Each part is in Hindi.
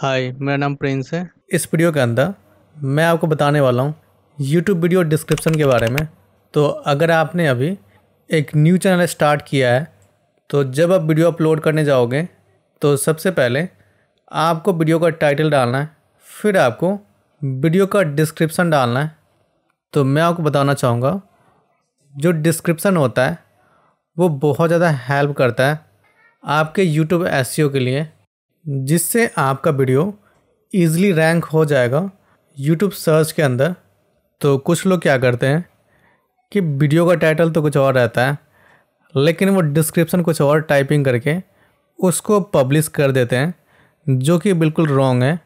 हाय मेरा नाम प्रिंस है इस वीडियो के अंदर मैं आपको बताने वाला हूँ यूट्यूब वीडियो डिस्क्रिप्शन के बारे में तो अगर आपने अभी एक न्यू चैनल स्टार्ट किया है तो जब आप वीडियो अपलोड करने जाओगे तो सबसे पहले आपको वीडियो का टाइटल डालना है फिर आपको वीडियो का डिस्क्रिप्शन डालना है तो मैं आपको बताना चाहूँगा जो डिस्क्रिप्शन होता है वो बहुत ज़्यादा हेल्प करता है आपके यूट्यूब एस e के लिए जिससे आपका वीडियो ईज़िली रैंक हो जाएगा यूट्यूब सर्च के अंदर तो कुछ लोग क्या करते हैं कि वीडियो का टाइटल तो कुछ और रहता है लेकिन वो डिस्क्रिप्शन कुछ और टाइपिंग करके उसको पब्लिश कर देते हैं जो कि बिल्कुल रॉन्ग है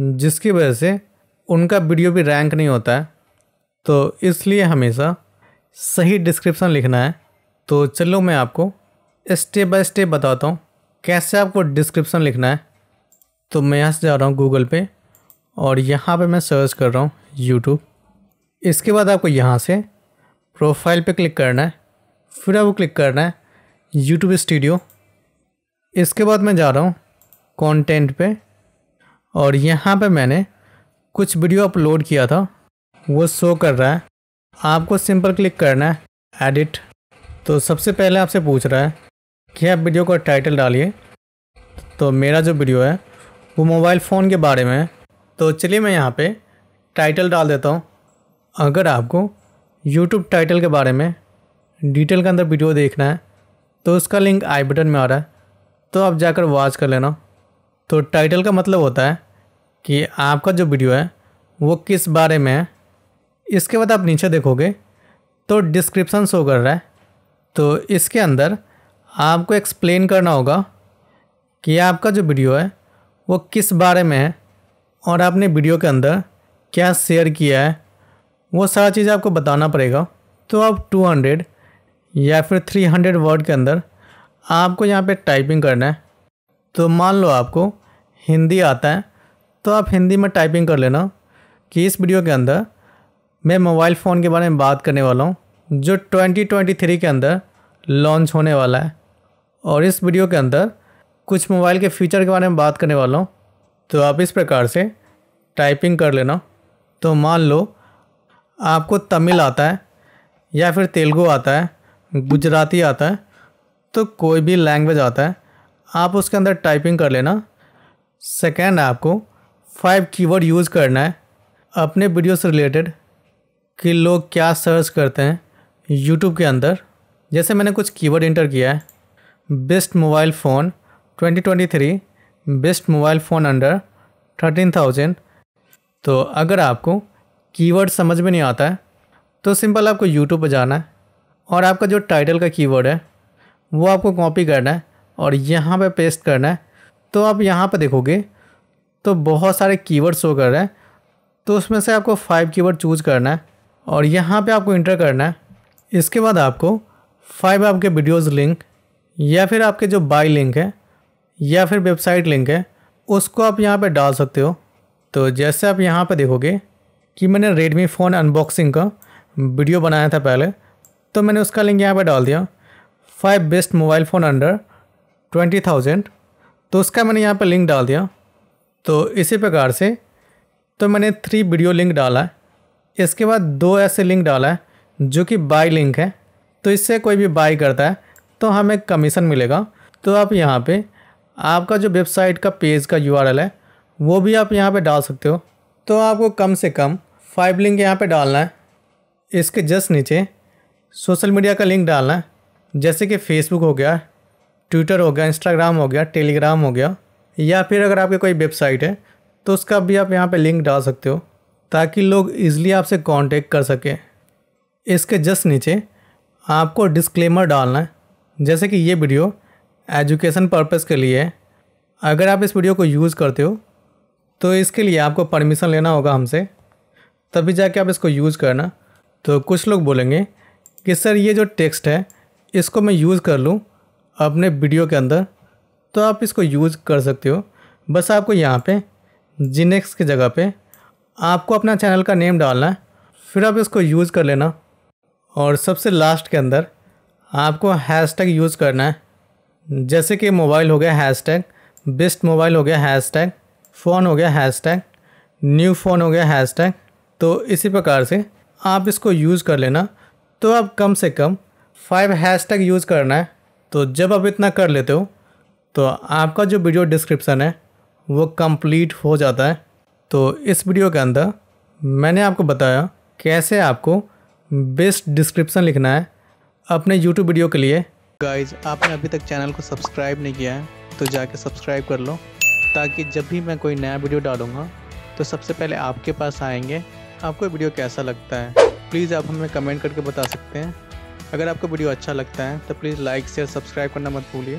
जिसकी वजह से उनका वीडियो भी रैंक नहीं होता है तो इसलिए हमेशा सही डिस्क्रिप्शन लिखना है तो चलो मैं आपको स्टेप बाय स्टेप बताता हूँ कैसे आपको डिस्क्रिप्शन लिखना है तो मैं यहाँ से जा रहा हूँ गूगल पे और यहाँ पे मैं सर्च कर रहा हूँ यूट्यूब इसके बाद आपको यहाँ से प्रोफाइल पे क्लिक करना है फिर आपको क्लिक करना है यूट्यूब स्टूडियो इसके बाद मैं जा रहा हूँ कॉन्टेंट पर और यहाँ पर मैंने कुछ वीडियो अपलोड किया था वो शो कर रहा है आपको सिंपल क्लिक करना है एडिट तो सबसे पहले आपसे पूछ रहा है कि आप वीडियो का टाइटल डालिए तो मेरा जो वीडियो है वो मोबाइल फ़ोन के बारे में है तो चलिए मैं यहाँ पे टाइटल डाल देता हूँ अगर आपको यूट्यूब टाइटल के बारे में डिटेल के अंदर वीडियो देखना है तो उसका लिंक आई बटन में आ रहा है तो आप जाकर वॉच कर लेना तो टाइटल का मतलब होता है कि आपका जो वीडियो है वो किस बारे में है इसके बाद आप नीचे देखोगे तो डिस्क्रिप्सन शो कर रहा है तो इसके अंदर आपको एक्सप्लेन करना होगा कि आपका जो वीडियो है वो किस बारे में है और आपने वीडियो के अंदर क्या शेयर किया है वो सारा चीज़ आपको बताना पड़ेगा तो आप 200 या फिर 300 वर्ड के अंदर आपको यहाँ पे टाइपिंग करना है तो मान लो आपको हिंदी आता है तो आप हिंदी में टाइपिंग कर लेना कि इस वीडियो के अंदर मैं मोबाइल फ़ोन के बारे में बात करने वाला हूँ जो 2023 के अंदर लॉन्च होने वाला है और इस वीडियो के अंदर कुछ मोबाइल के फीचर के बारे में बात करने वाला हूँ तो आप इस प्रकार से टाइपिंग कर लेना तो मान लो आपको तमिल आता है या फिर तेलुगू आता है गुजराती आता है तो कोई भी लैंग्वेज आता है आप उसके अंदर टाइपिंग कर लेना सेकेंड आपको फाइव कीवर्ड यूज़ करना है अपने वीडियो से रिलेटेड कि लोग क्या सर्च करते हैं यूट्यूब के अंदर जैसे मैंने कुछ कीवर्ड इंटर किया है best mobile phone 2023 best mobile phone under 13,000 तो अगर आपको कीवर्ड समझ में नहीं आता है तो सिंपल आपको यूट्यूब पर जाना है और आपका जो टाइटल का कीवर्ड है वो आपको कॉपी करना है और यहाँ पे पेस्ट करना है तो आप यहाँ पे देखोगे तो बहुत सारे कीवर्ड शो कर रहे हैं तो उसमें से आपको फाइव कीवर्ड चूज़ करना है और यहाँ पे आपको इंटर करना है इसके बाद आपको फाइव आपके वीडियोस लिंक या फिर आपके जो बाई लिंक है या फिर वेबसाइट लिंक है उसको आप यहाँ पर डाल सकते हो तो जैसे आप यहाँ पर देखोगे कि मैंने रेडमी फ़ोन अनबॉक्सिंग का वीडियो बनाया था पहले तो मैंने उसका लिंक यहाँ पर डाल दिया five best mobile phone under twenty thousand तो उसका मैंने यहाँ पर लिंक डाल दिया तो इसी प्रकार से तो मैंने थ्री वीडियो लिंक डाला है इसके बाद दो ऐसे लिंक डाला है जो कि बाई लिंक है तो इससे कोई भी बाई करता है तो हमें कमीशन मिलेगा तो आप यहाँ पर आपका जो वेबसाइट का पेज का यू है वो भी आप यहाँ पर डाल सकते हो तो आपको कम से कम फाइव लिंक यहाँ पर डालना है इसके जस्ट नीचे सोशल मीडिया का लिंक डालना है जैसे कि फेसबुक हो गया ट्विटर हो गया इंस्टाग्राम हो गया टेलीग्राम हो गया या फिर अगर आपकी कोई वेबसाइट है तो उसका भी आप यहाँ पे लिंक डाल सकते हो ताकि लोग इजीली आपसे कांटेक्ट कर सकें इसके जस्ट नीचे आपको डिस्क्लेमर डालना है जैसे कि ये वीडियो एजुकेशन पर्पज़ के लिए अगर आप इस वीडियो को यूज़ करते हो तो इसके लिए आपको परमिशन लेना होगा हमसे तभी जाके आप इसको यूज़ करना तो कुछ लोग बोलेंगे कि सर ये जो टेक्स्ट है इसको मैं यूज़ कर लूँ अपने वीडियो के अंदर तो आप इसको यूज़ कर सकते हो बस आपको यहाँ पे जिनेक्स e की जगह पे आपको अपना चैनल का नेम डालना है फिर आप इसको यूज़ कर लेना और सबसे लास्ट के अंदर आपको हैशटैग यूज़ करना है जैसे कि मोबाइल हो गया हैश टैग बेस्ट मोबाइल हो गया हैश टैग फ़ोन हो गया हैश टैग न्यू फ़ोन हो गया हैश टैग तो इसी प्रकार से आप इसको यूज़ कर लेना तो आप कम से कम फाइव हैश टैग यूज़ करना है तो जब आप इतना कर लेते हो तो आपका जो वीडियो डिस्क्रिप्शन है वो कंप्लीट हो जाता है तो इस वीडियो के अंदर मैंने आपको बताया कैसे आपको बेस्ट डिस्क्रिप्शन लिखना है अपने यूट्यूब वीडियो के लिए गाइज आपने अभी तक चैनल को सब्सक्राइब नहीं किया है तो जाके सब्सक्राइब कर लो ताकि जब भी मैं कोई नया वीडियो डालूँगा तो सबसे पहले आपके पास आएंगे आपको वीडियो कैसा लगता है प्लीज़ आप हमें कमेंट करके बता सकते हैं अगर आपको वीडियो अच्छा लगता है तो प्लीज़ लाइक शेयर सब्सक्राइब करना मत भूलिए